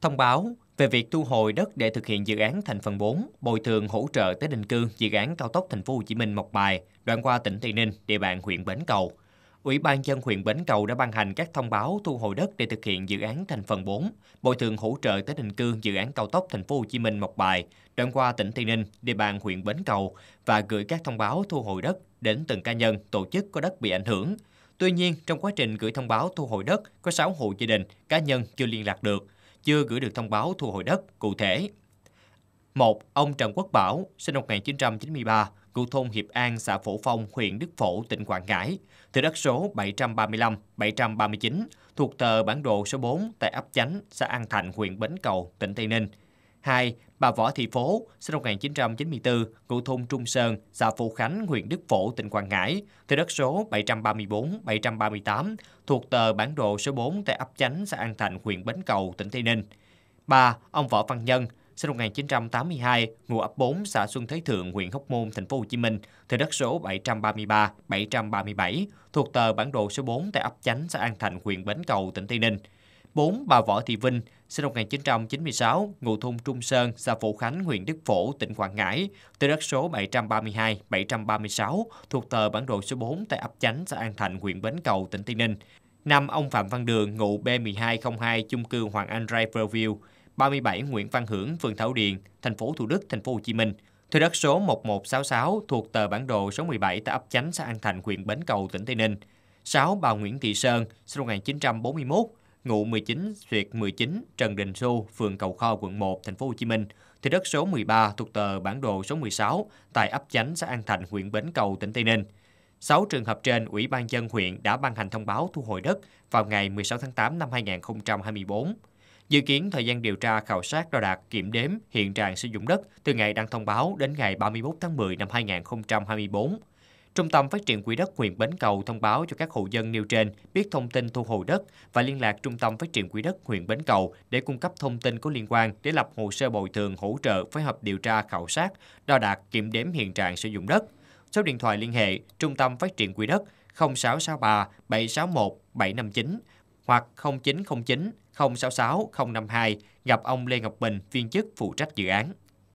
thông báo về việc thu hồi đất để thực hiện dự án thành phần 4 bồi thường hỗ trợ tái định cư dự án cao tốc thành phố Hồ Chí Minh Mộc Bài đoạn qua tỉnh Tây Ninh địa bàn huyện Bến Cầu. Ủy ban dân huyện Bến Cầu đã ban hành các thông báo thu hồi đất để thực hiện dự án thành phần 4 bồi thường hỗ trợ tái định cư dự án cao tốc thành phố Hồ Chí Minh Mộc Bài đoạn qua tỉnh Tây Ninh địa bàn huyện Bến Cầu và gửi các thông báo thu hồi đất đến từng cá nhân, tổ chức có đất bị ảnh hưởng. Tuy nhiên, trong quá trình gửi thông báo thu hồi đất, có 6 hộ gia đình, cá nhân chưa liên lạc được – chưa gửi được thông báo thu hồi đất cụ thể. 1. ông Trần Quốc Bảo, sinh năm 1993, ngụ thôn Hiệp An, xã Phổ Phong, huyện Đức Phổ, tỉnh Quảng Ngãi, từ đất số 735, 739 thuộc tờ bản đồ số 4 tại ấp Chánh, xã An Thạnh, huyện Bến Cầu, tỉnh Tây Ninh, 2. Bà Võ Thị Phố, sinh năm 1994, ngụ thôn Trung Sơn, xã Phú Khánh, huyện Đức Phổ, tỉnh Quảng Ngãi, từ đất số 734-738, thuộc tờ bản đồ số 4 tại ấp Chánh, xã An Thạnh, huyện Bến Cầu, tỉnh Tây Ninh. 3. Ông Võ Văn Nhân, sinh năm 1982, ngụ ấp 4 xã Xuân Thế Thượng, huyện Hóc Môn, thành phố Hồ Chí Minh, từ đất số 733, 737, thuộc tờ bản đồ số 4 tại ấp Chánh, xã An Thạnh, huyện Bến Cầu, tỉnh Tây Ninh. 4. Bà Võ Thị Vinh, sinh năm 1996, ngụ thôn Trung Sơn, xã Phổ Khánh, huyện Đức Phổ, tỉnh Quảng Ngãi, từ đất số 732, 736 thuộc tờ bản đồ số 4 tại ấp Chánh, xã An Thạnh, huyện Bến Cầu, tỉnh Tây Ninh. 5. Ông Phạm Văn Đường, ngụ B1202, chung cư Hoàng Anh Riverview, 37 Nguyễn Văn Hưởng, phường Thảo Điền, thành phố Thủ Đức, thành phố Hồ Chí Minh. Thuê đất số 1166 thuộc tờ bản đồ số 17 tại ấp Chánh, xã An Thành, huyện Bến Cầu, tỉnh Tây Ninh. 6. Bà Nguyễn Thị Sơn, sinh năm 1941, ngụ 19 xuyệt 19 Trần Đình Xu, phường Cầu Kho, quận 1, thành phố Hồ Chí Minh, thì đất số 13 thuộc tờ bản đồ số 16 tại ấp Chánh, xã An Thành, huyện Bến Cầu, tỉnh Tây Ninh. 6 trường hợp trên, Ủy ban dân huyện đã ban hành thông báo thu hồi đất vào ngày 16 tháng 8 năm 2024. Dự kiến thời gian điều tra, khảo sát, đo đạc, kiểm đếm hiện trạng sử dụng đất từ ngày đăng thông báo đến ngày 31 tháng 10 năm 2024 Trung tâm Phát triển Quỹ đất huyện Bến Cầu thông báo cho các hộ dân nêu trên biết thông tin thu hồi đất và liên lạc Trung tâm Phát triển Quỹ đất huyện Bến Cầu để cung cấp thông tin có liên quan để lập hồ sơ bồi thường hỗ trợ phối hợp điều tra khảo sát, đo đạc kiểm đếm hiện trạng sử dụng đất. Số điện thoại liên hệ Trung tâm Phát triển Quỹ đất 0663 761 759 hoặc 0909 066 052 gặp ông Lê Ngọc Bình, viên chức phụ trách dự án.